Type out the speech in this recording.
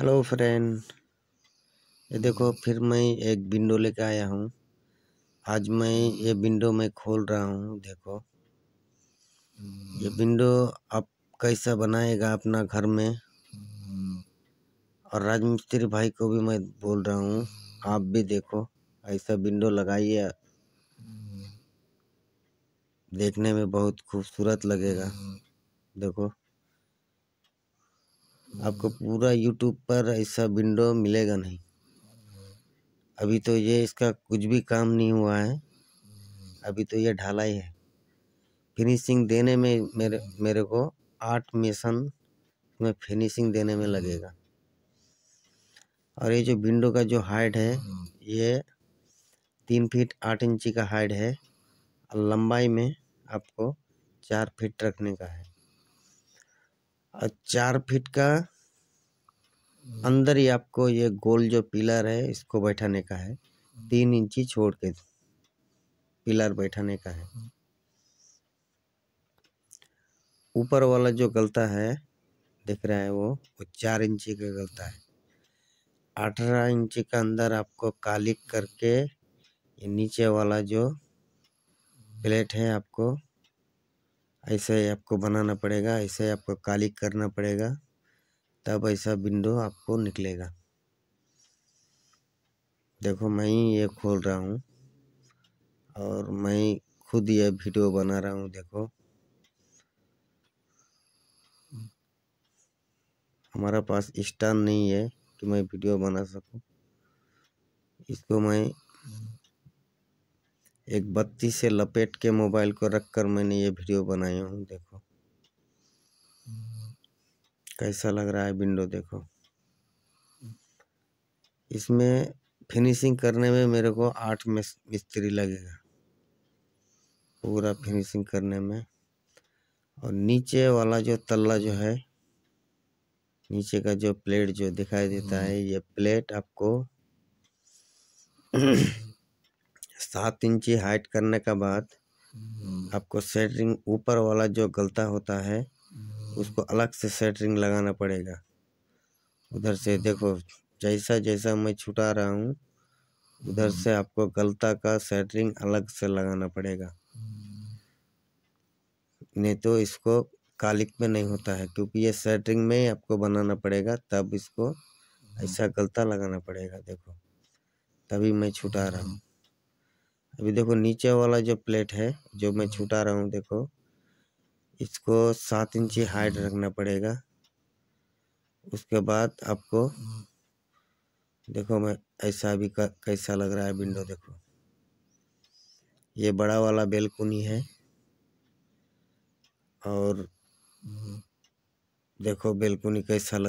Hello friend ये देखो फिर मैं एक विंडो लेके आया हूँ आज मैं ये विंडो मैं खोल रहा हूँ देखो ये विंडो आप कैसा बनाएगा अपना घर में और राजमिस्त्री भाई को भी मैं बोल रहा हूँ आप भी देखो ऐसा विंडो लगाइए देखने में बहुत खूबसूरत लगेगा देखो आपको पूरा यूट्यूब पर ऐसा विंडो मिलेगा नहीं अभी तो ये इसका कुछ भी काम नहीं हुआ है अभी तो ये ढालाई है फिनिशिंग देने में मेरे मेरे को आठ मिशन में फिनिशिंग देने में लगेगा और ये जो विंडो का जो हाइट है ये तीन फीट आठ इंची का हाइट है और लंबाई में आपको चार फीट रखने का है और चार फीट का अंदर ही आपको ये गोल जो पिलर है इसको बैठाने का है तीन इंची छोड़ के पिलर बैठाने का है ऊपर वाला जो गलता है दिख रहा है वो वो चार इंची का गलता है अठारह इंची का अंदर आपको कालिक करके ये नीचे वाला जो प्लेट है आपको ऐसे ही आपको बनाना पड़ेगा ऐसे ही आपको काली करना पड़ेगा तब ऐसा विंडो आपको निकलेगा देखो मैं ही ये खोल रहा हूँ और मैं खुद ये वीडियो बना रहा हूँ देखो हमारा पास स्टैंड नहीं है कि मैं वीडियो बना सकूँ इसको मैं एक बत्ती से लपेट के मोबाइल को रख कर मैंने ये वीडियो बनाया हूँ देखो कैसा लग रहा है विंडो देखो इसमें फिनिशिंग करने में मेरे को आठ मिस्त्री लगेगा पूरा फिनिशिंग करने में और नीचे वाला जो तल्ला जो है नीचे का जो प्लेट जो दिखाई देता है ये प्लेट आपको सात इंची हाइट करने का बाद हम्म। आपको सेटरिंग ऊपर वाला जो गलता होता है हम्म। उसको अलग से सेटरिंग लगाना पड़ेगा उधर से हम्म। देखो जैसा जैसा मैं छुटा रहा हूँ उधर से आपको गलता का सेटरिंग अलग से लगाना पड़ेगा नहीं तो इसको कालिक में नहीं होता है क्योंकि ये सेटरिंग में ही आपको बनाना पड़ेगा तब इसको ऐसा गलता लगाना पड़ेगा देखो तभी मैं छुटा रहा हूँ अभी देखो नीचे वाला जो प्लेट है जो मैं छूटा रहा हूँ देखो इसको सात इंची हाइट रखना पड़ेगा उसके बाद आपको देखो मैं ऐसा भी कैसा लग रहा है विंडो देखो ये बड़ा वाला बेलकुनी है और देखो बेलकुनी कैसा लग